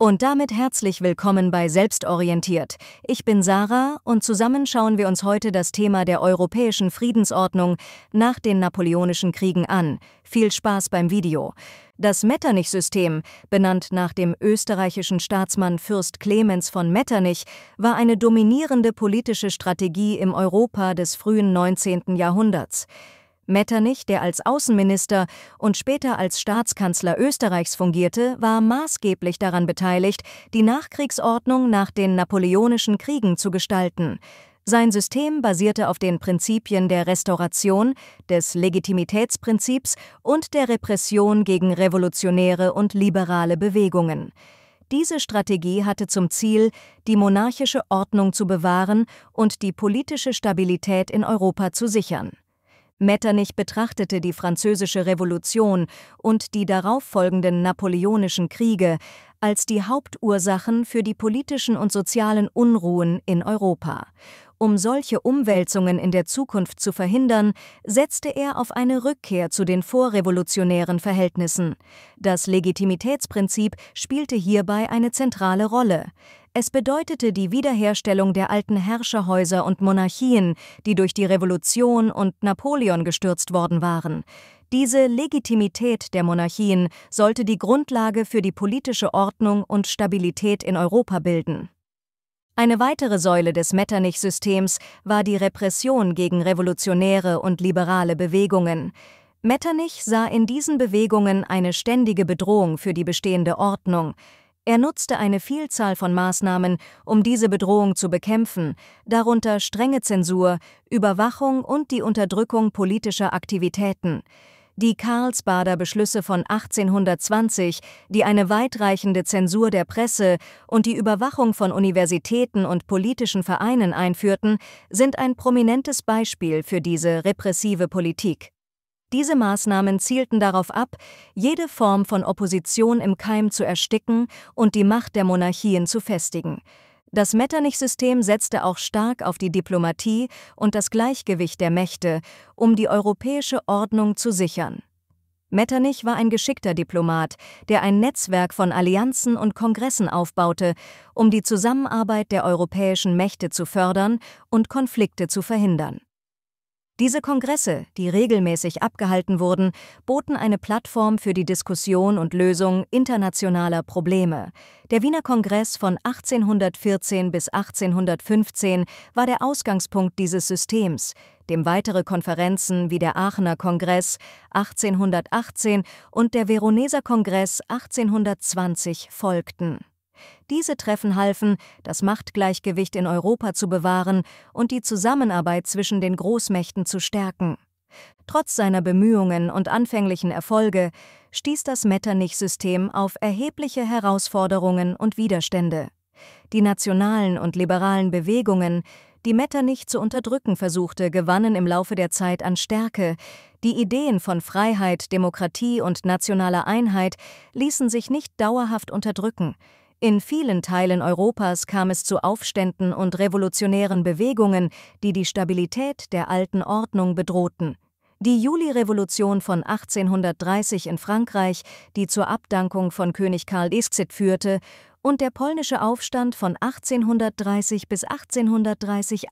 Und damit herzlich willkommen bei Selbstorientiert. Ich bin Sarah und zusammen schauen wir uns heute das Thema der europäischen Friedensordnung nach den Napoleonischen Kriegen an. Viel Spaß beim Video. Das Metternich-System, benannt nach dem österreichischen Staatsmann Fürst Clemens von Metternich, war eine dominierende politische Strategie im Europa des frühen 19. Jahrhunderts. Metternich, der als Außenminister und später als Staatskanzler Österreichs fungierte, war maßgeblich daran beteiligt, die Nachkriegsordnung nach den napoleonischen Kriegen zu gestalten. Sein System basierte auf den Prinzipien der Restauration, des Legitimitätsprinzips und der Repression gegen revolutionäre und liberale Bewegungen. Diese Strategie hatte zum Ziel, die monarchische Ordnung zu bewahren und die politische Stabilität in Europa zu sichern. Metternich betrachtete die Französische Revolution und die darauffolgenden napoleonischen Kriege als die Hauptursachen für die politischen und sozialen Unruhen in Europa um solche Umwälzungen in der Zukunft zu verhindern, setzte er auf eine Rückkehr zu den vorrevolutionären Verhältnissen. Das Legitimitätsprinzip spielte hierbei eine zentrale Rolle. Es bedeutete die Wiederherstellung der alten Herrscherhäuser und Monarchien, die durch die Revolution und Napoleon gestürzt worden waren. Diese Legitimität der Monarchien sollte die Grundlage für die politische Ordnung und Stabilität in Europa bilden. Eine weitere Säule des Metternich-Systems war die Repression gegen revolutionäre und liberale Bewegungen. Metternich sah in diesen Bewegungen eine ständige Bedrohung für die bestehende Ordnung. Er nutzte eine Vielzahl von Maßnahmen, um diese Bedrohung zu bekämpfen, darunter strenge Zensur, Überwachung und die Unterdrückung politischer Aktivitäten. Die Karlsbader Beschlüsse von 1820, die eine weitreichende Zensur der Presse und die Überwachung von Universitäten und politischen Vereinen einführten, sind ein prominentes Beispiel für diese repressive Politik. Diese Maßnahmen zielten darauf ab, jede Form von Opposition im Keim zu ersticken und die Macht der Monarchien zu festigen. Das Metternich-System setzte auch stark auf die Diplomatie und das Gleichgewicht der Mächte, um die europäische Ordnung zu sichern. Metternich war ein geschickter Diplomat, der ein Netzwerk von Allianzen und Kongressen aufbaute, um die Zusammenarbeit der europäischen Mächte zu fördern und Konflikte zu verhindern. Diese Kongresse, die regelmäßig abgehalten wurden, boten eine Plattform für die Diskussion und Lösung internationaler Probleme. Der Wiener Kongress von 1814 bis 1815 war der Ausgangspunkt dieses Systems, dem weitere Konferenzen wie der Aachener Kongress 1818 und der Veroneser Kongress 1820 folgten. Diese Treffen halfen, das Machtgleichgewicht in Europa zu bewahren und die Zusammenarbeit zwischen den Großmächten zu stärken. Trotz seiner Bemühungen und anfänglichen Erfolge stieß das Metternich-System auf erhebliche Herausforderungen und Widerstände. Die nationalen und liberalen Bewegungen, die Metternich zu unterdrücken versuchte, gewannen im Laufe der Zeit an Stärke. Die Ideen von Freiheit, Demokratie und nationaler Einheit ließen sich nicht dauerhaft unterdrücken. In vielen Teilen Europas kam es zu Aufständen und revolutionären Bewegungen, die die Stabilität der alten Ordnung bedrohten. Die Julirevolution von 1830 in Frankreich, die zur Abdankung von König Karl Dixit führte, und der polnische Aufstand von 1830 bis 1831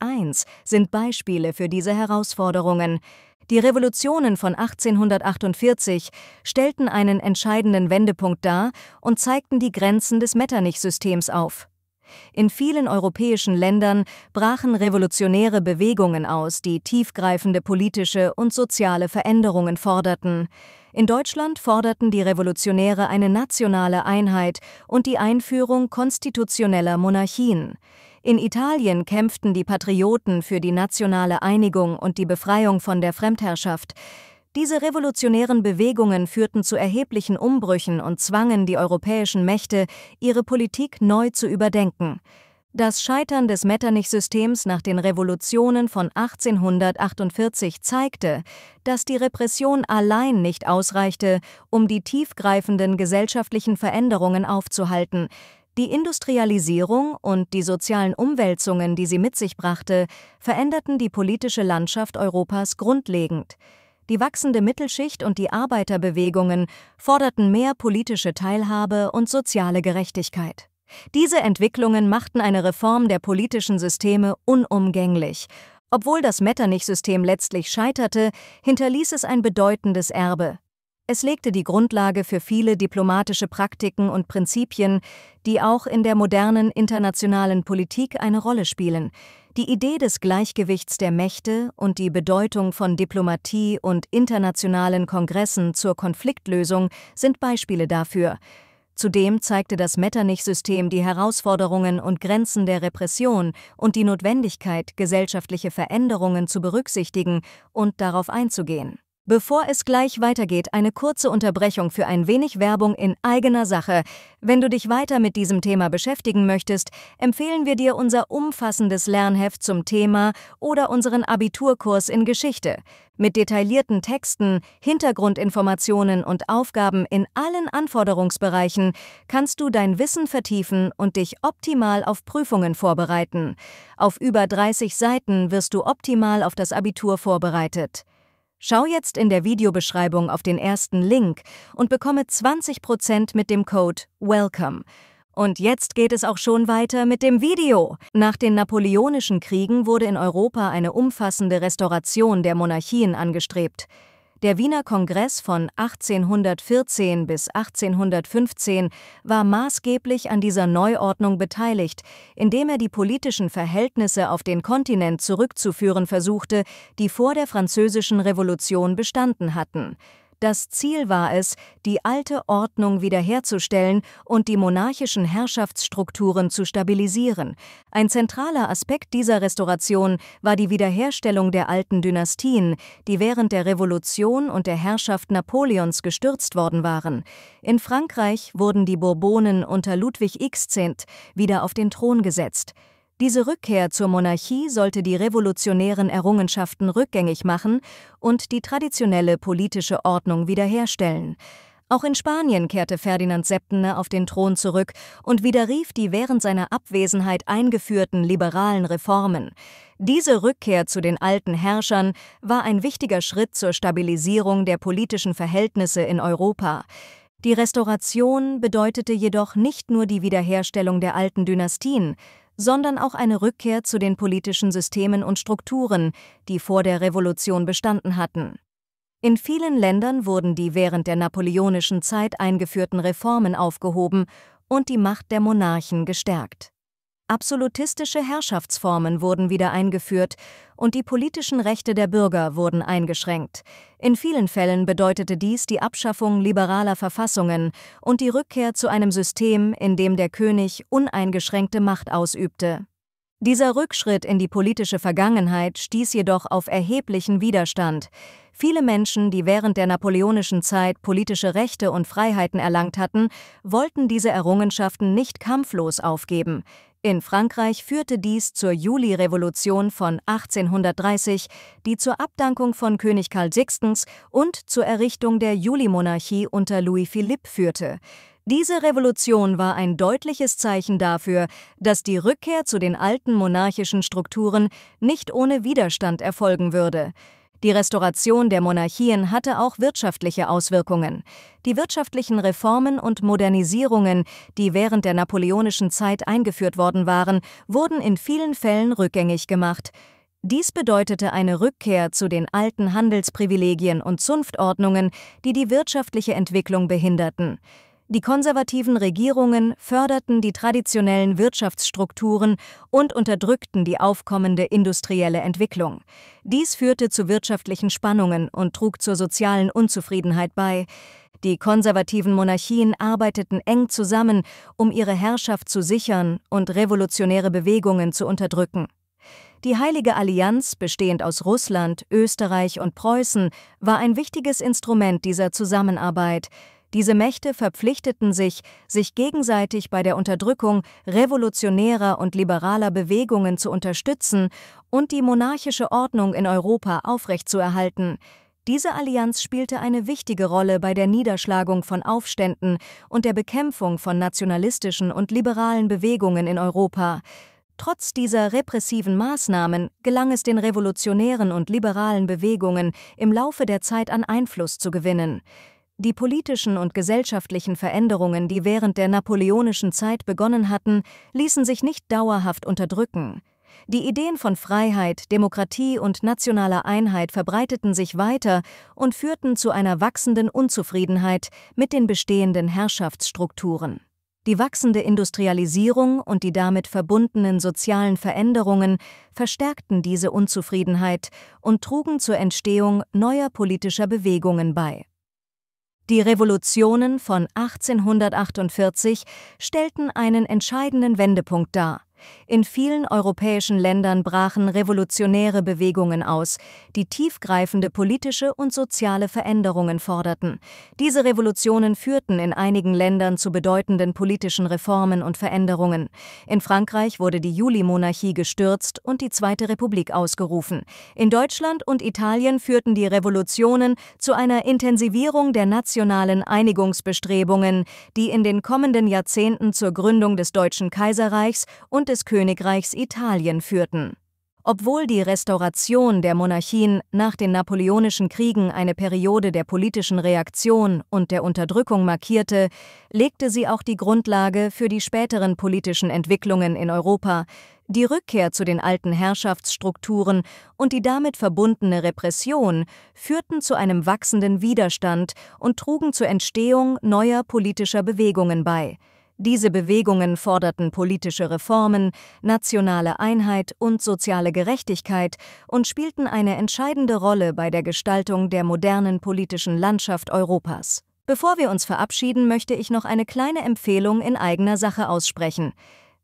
sind Beispiele für diese Herausforderungen. Die Revolutionen von 1848 stellten einen entscheidenden Wendepunkt dar und zeigten die Grenzen des Metternich-Systems auf. In vielen europäischen Ländern brachen revolutionäre Bewegungen aus, die tiefgreifende politische und soziale Veränderungen forderten. In Deutschland forderten die Revolutionäre eine nationale Einheit und die Einführung konstitutioneller Monarchien. In Italien kämpften die Patrioten für die nationale Einigung und die Befreiung von der Fremdherrschaft. Diese revolutionären Bewegungen führten zu erheblichen Umbrüchen und zwangen die europäischen Mächte, ihre Politik neu zu überdenken. Das Scheitern des Metternich-Systems nach den Revolutionen von 1848 zeigte, dass die Repression allein nicht ausreichte, um die tiefgreifenden gesellschaftlichen Veränderungen aufzuhalten. Die Industrialisierung und die sozialen Umwälzungen, die sie mit sich brachte, veränderten die politische Landschaft Europas grundlegend. Die wachsende Mittelschicht und die Arbeiterbewegungen forderten mehr politische Teilhabe und soziale Gerechtigkeit. Diese Entwicklungen machten eine Reform der politischen Systeme unumgänglich. Obwohl das Metternich-System letztlich scheiterte, hinterließ es ein bedeutendes Erbe. Es legte die Grundlage für viele diplomatische Praktiken und Prinzipien, die auch in der modernen internationalen Politik eine Rolle spielen. Die Idee des Gleichgewichts der Mächte und die Bedeutung von Diplomatie und internationalen Kongressen zur Konfliktlösung sind Beispiele dafür. Zudem zeigte das Metternich-System die Herausforderungen und Grenzen der Repression und die Notwendigkeit, gesellschaftliche Veränderungen zu berücksichtigen und darauf einzugehen. Bevor es gleich weitergeht, eine kurze Unterbrechung für ein wenig Werbung in eigener Sache. Wenn du dich weiter mit diesem Thema beschäftigen möchtest, empfehlen wir dir unser umfassendes Lernheft zum Thema oder unseren Abiturkurs in Geschichte. Mit detaillierten Texten, Hintergrundinformationen und Aufgaben in allen Anforderungsbereichen kannst du dein Wissen vertiefen und dich optimal auf Prüfungen vorbereiten. Auf über 30 Seiten wirst du optimal auf das Abitur vorbereitet. Schau jetzt in der Videobeschreibung auf den ersten Link und bekomme 20% mit dem Code WELCOME. Und jetzt geht es auch schon weiter mit dem Video. Nach den Napoleonischen Kriegen wurde in Europa eine umfassende Restauration der Monarchien angestrebt. Der Wiener Kongress von 1814 bis 1815 war maßgeblich an dieser Neuordnung beteiligt, indem er die politischen Verhältnisse auf den Kontinent zurückzuführen versuchte, die vor der Französischen Revolution bestanden hatten. Das Ziel war es, die alte Ordnung wiederherzustellen und die monarchischen Herrschaftsstrukturen zu stabilisieren. Ein zentraler Aspekt dieser Restauration war die Wiederherstellung der alten Dynastien, die während der Revolution und der Herrschaft Napoleons gestürzt worden waren. In Frankreich wurden die Bourbonen unter Ludwig X. wieder auf den Thron gesetzt. Diese Rückkehr zur Monarchie sollte die revolutionären Errungenschaften rückgängig machen und die traditionelle politische Ordnung wiederherstellen. Auch in Spanien kehrte Ferdinand VII. auf den Thron zurück und widerrief die während seiner Abwesenheit eingeführten liberalen Reformen. Diese Rückkehr zu den alten Herrschern war ein wichtiger Schritt zur Stabilisierung der politischen Verhältnisse in Europa. Die Restauration bedeutete jedoch nicht nur die Wiederherstellung der alten Dynastien, sondern auch eine Rückkehr zu den politischen Systemen und Strukturen, die vor der Revolution bestanden hatten. In vielen Ländern wurden die während der napoleonischen Zeit eingeführten Reformen aufgehoben und die Macht der Monarchen gestärkt. Absolutistische Herrschaftsformen wurden wieder eingeführt und die politischen Rechte der Bürger wurden eingeschränkt. In vielen Fällen bedeutete dies die Abschaffung liberaler Verfassungen und die Rückkehr zu einem System, in dem der König uneingeschränkte Macht ausübte. Dieser Rückschritt in die politische Vergangenheit stieß jedoch auf erheblichen Widerstand. Viele Menschen, die während der napoleonischen Zeit politische Rechte und Freiheiten erlangt hatten, wollten diese Errungenschaften nicht kampflos aufgeben. In Frankreich führte dies zur Julirevolution von 1830, die zur Abdankung von König Karl VI. und zur Errichtung der Julimonarchie unter Louis Philippe führte. Diese Revolution war ein deutliches Zeichen dafür, dass die Rückkehr zu den alten monarchischen Strukturen nicht ohne Widerstand erfolgen würde. Die Restauration der Monarchien hatte auch wirtschaftliche Auswirkungen. Die wirtschaftlichen Reformen und Modernisierungen, die während der napoleonischen Zeit eingeführt worden waren, wurden in vielen Fällen rückgängig gemacht. Dies bedeutete eine Rückkehr zu den alten Handelsprivilegien und Zunftordnungen, die die wirtschaftliche Entwicklung behinderten. Die konservativen Regierungen förderten die traditionellen Wirtschaftsstrukturen und unterdrückten die aufkommende industrielle Entwicklung. Dies führte zu wirtschaftlichen Spannungen und trug zur sozialen Unzufriedenheit bei. Die konservativen Monarchien arbeiteten eng zusammen, um ihre Herrschaft zu sichern und revolutionäre Bewegungen zu unterdrücken. Die Heilige Allianz, bestehend aus Russland, Österreich und Preußen, war ein wichtiges Instrument dieser Zusammenarbeit. Diese Mächte verpflichteten sich, sich gegenseitig bei der Unterdrückung revolutionärer und liberaler Bewegungen zu unterstützen und die monarchische Ordnung in Europa aufrechtzuerhalten. Diese Allianz spielte eine wichtige Rolle bei der Niederschlagung von Aufständen und der Bekämpfung von nationalistischen und liberalen Bewegungen in Europa. Trotz dieser repressiven Maßnahmen gelang es den revolutionären und liberalen Bewegungen im Laufe der Zeit an Einfluss zu gewinnen. Die politischen und gesellschaftlichen Veränderungen, die während der napoleonischen Zeit begonnen hatten, ließen sich nicht dauerhaft unterdrücken. Die Ideen von Freiheit, Demokratie und nationaler Einheit verbreiteten sich weiter und führten zu einer wachsenden Unzufriedenheit mit den bestehenden Herrschaftsstrukturen. Die wachsende Industrialisierung und die damit verbundenen sozialen Veränderungen verstärkten diese Unzufriedenheit und trugen zur Entstehung neuer politischer Bewegungen bei. Die Revolutionen von 1848 stellten einen entscheidenden Wendepunkt dar. In vielen europäischen Ländern brachen revolutionäre Bewegungen aus, die tiefgreifende politische und soziale Veränderungen forderten. Diese Revolutionen führten in einigen Ländern zu bedeutenden politischen Reformen und Veränderungen. In Frankreich wurde die Juli-Monarchie gestürzt und die Zweite Republik ausgerufen. In Deutschland und Italien führten die Revolutionen zu einer Intensivierung der nationalen Einigungsbestrebungen, die in den kommenden Jahrzehnten zur Gründung des Deutschen Kaiserreichs und des des Königreichs Italien führten. Obwohl die Restauration der Monarchien nach den Napoleonischen Kriegen eine Periode der politischen Reaktion und der Unterdrückung markierte, legte sie auch die Grundlage für die späteren politischen Entwicklungen in Europa, die Rückkehr zu den alten Herrschaftsstrukturen und die damit verbundene Repression führten zu einem wachsenden Widerstand und trugen zur Entstehung neuer politischer Bewegungen bei. Diese Bewegungen forderten politische Reformen, nationale Einheit und soziale Gerechtigkeit und spielten eine entscheidende Rolle bei der Gestaltung der modernen politischen Landschaft Europas. Bevor wir uns verabschieden, möchte ich noch eine kleine Empfehlung in eigener Sache aussprechen.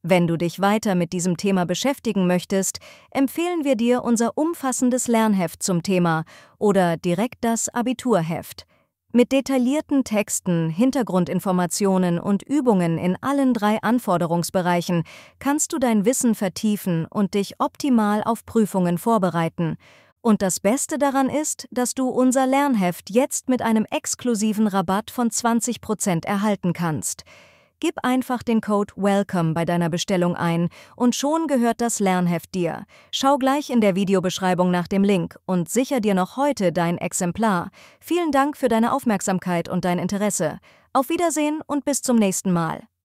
Wenn du dich weiter mit diesem Thema beschäftigen möchtest, empfehlen wir dir unser umfassendes Lernheft zum Thema oder direkt das Abiturheft. Mit detaillierten Texten, Hintergrundinformationen und Übungen in allen drei Anforderungsbereichen kannst du dein Wissen vertiefen und dich optimal auf Prüfungen vorbereiten. Und das Beste daran ist, dass du unser Lernheft jetzt mit einem exklusiven Rabatt von 20% erhalten kannst. Gib einfach den Code WELCOME bei deiner Bestellung ein und schon gehört das Lernheft dir. Schau gleich in der Videobeschreibung nach dem Link und sicher dir noch heute dein Exemplar. Vielen Dank für deine Aufmerksamkeit und dein Interesse. Auf Wiedersehen und bis zum nächsten Mal.